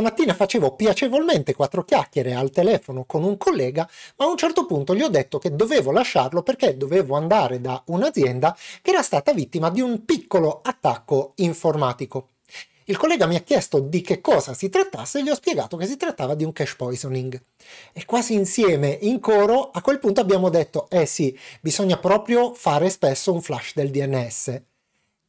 mattina facevo piacevolmente quattro chiacchiere al telefono con un collega, ma a un certo punto gli ho detto che dovevo lasciarlo perché dovevo andare da un'azienda che era stata vittima di un piccolo attacco informatico. Il collega mi ha chiesto di che cosa si trattasse e gli ho spiegato che si trattava di un cash poisoning. E quasi insieme, in coro, a quel punto abbiamo detto, eh sì, bisogna proprio fare spesso un flash del DNS.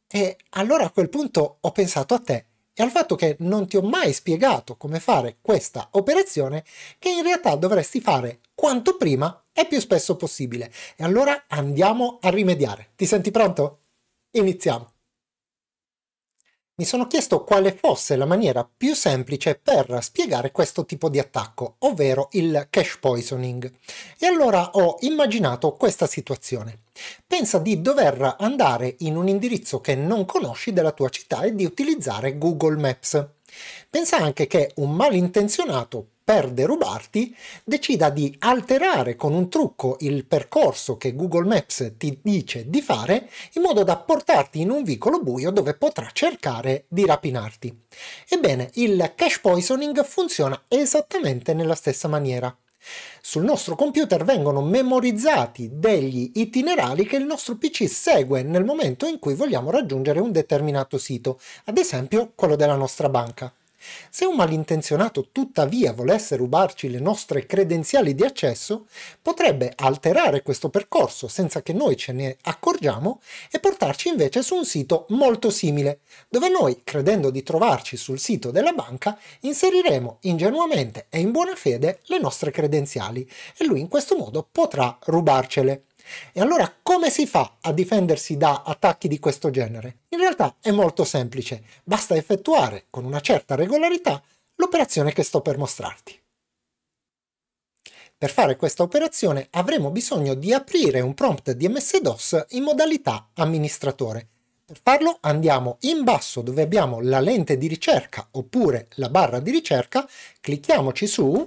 E allora a quel punto ho pensato a te e al fatto che non ti ho mai spiegato come fare questa operazione che in realtà dovresti fare quanto prima e più spesso possibile. E allora andiamo a rimediare. Ti senti pronto? Iniziamo! mi sono chiesto quale fosse la maniera più semplice per spiegare questo tipo di attacco, ovvero il cash poisoning. E allora ho immaginato questa situazione. Pensa di dover andare in un indirizzo che non conosci della tua città e di utilizzare Google Maps. Pensa anche che un malintenzionato per derubarti decida di alterare con un trucco il percorso che Google Maps ti dice di fare in modo da portarti in un vicolo buio dove potrà cercare di rapinarti. Ebbene, il cash poisoning funziona esattamente nella stessa maniera. Sul nostro computer vengono memorizzati degli itinerari che il nostro PC segue nel momento in cui vogliamo raggiungere un determinato sito, ad esempio quello della nostra banca. Se un malintenzionato tuttavia volesse rubarci le nostre credenziali di accesso, potrebbe alterare questo percorso senza che noi ce ne accorgiamo e portarci invece su un sito molto simile, dove noi, credendo di trovarci sul sito della banca, inseriremo ingenuamente e in buona fede le nostre credenziali e lui in questo modo potrà rubarcele. E allora come si fa a difendersi da attacchi di questo genere? In realtà è molto semplice, basta effettuare con una certa regolarità l'operazione che sto per mostrarti. Per fare questa operazione avremo bisogno di aprire un prompt di MS-DOS in modalità amministratore. Per farlo andiamo in basso dove abbiamo la lente di ricerca oppure la barra di ricerca, clicchiamoci su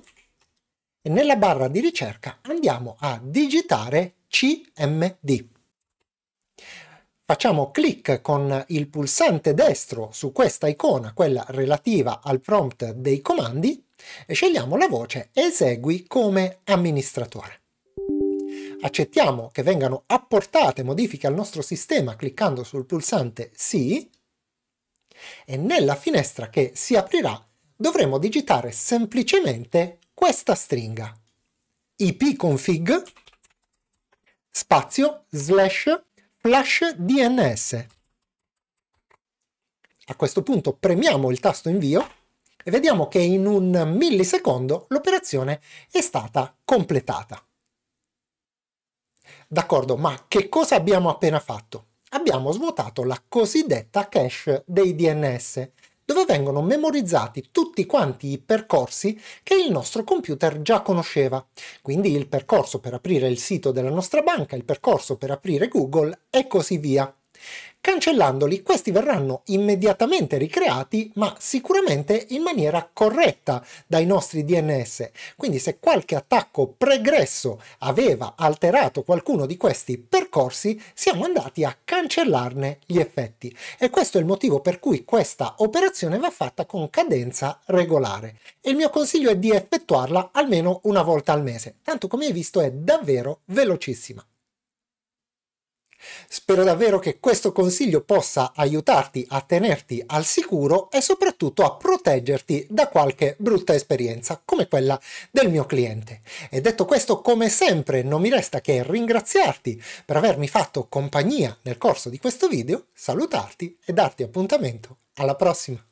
e nella barra di ricerca andiamo a digitare CMD. Facciamo clic con il pulsante destro su questa icona, quella relativa al prompt dei comandi, e scegliamo la voce Esegui come amministratore. Accettiamo che vengano apportate modifiche al nostro sistema cliccando sul pulsante Sì e nella finestra che si aprirà dovremo digitare semplicemente questa stringa ipconfig spazio slash flash DNS. A questo punto premiamo il tasto invio e vediamo che in un millisecondo l'operazione è stata completata. D'accordo, ma che cosa abbiamo appena fatto? Abbiamo svuotato la cosiddetta cache dei DNS, dove vengono memorizzati tutti quanti i percorsi che il nostro computer già conosceva. Quindi il percorso per aprire il sito della nostra banca, il percorso per aprire Google e così via. Cancellandoli questi verranno immediatamente ricreati ma sicuramente in maniera corretta dai nostri DNS. Quindi se qualche attacco pregresso aveva alterato qualcuno di questi percorsi siamo andati a cancellarne gli effetti e questo è il motivo per cui questa operazione va fatta con cadenza regolare e il mio consiglio è di effettuarla almeno una volta al mese, tanto come hai visto è davvero velocissima. Spero davvero che questo consiglio possa aiutarti a tenerti al sicuro e soprattutto a proteggerti da qualche brutta esperienza come quella del mio cliente. E detto questo, come sempre, non mi resta che ringraziarti per avermi fatto compagnia nel corso di questo video, salutarti e darti appuntamento alla prossima.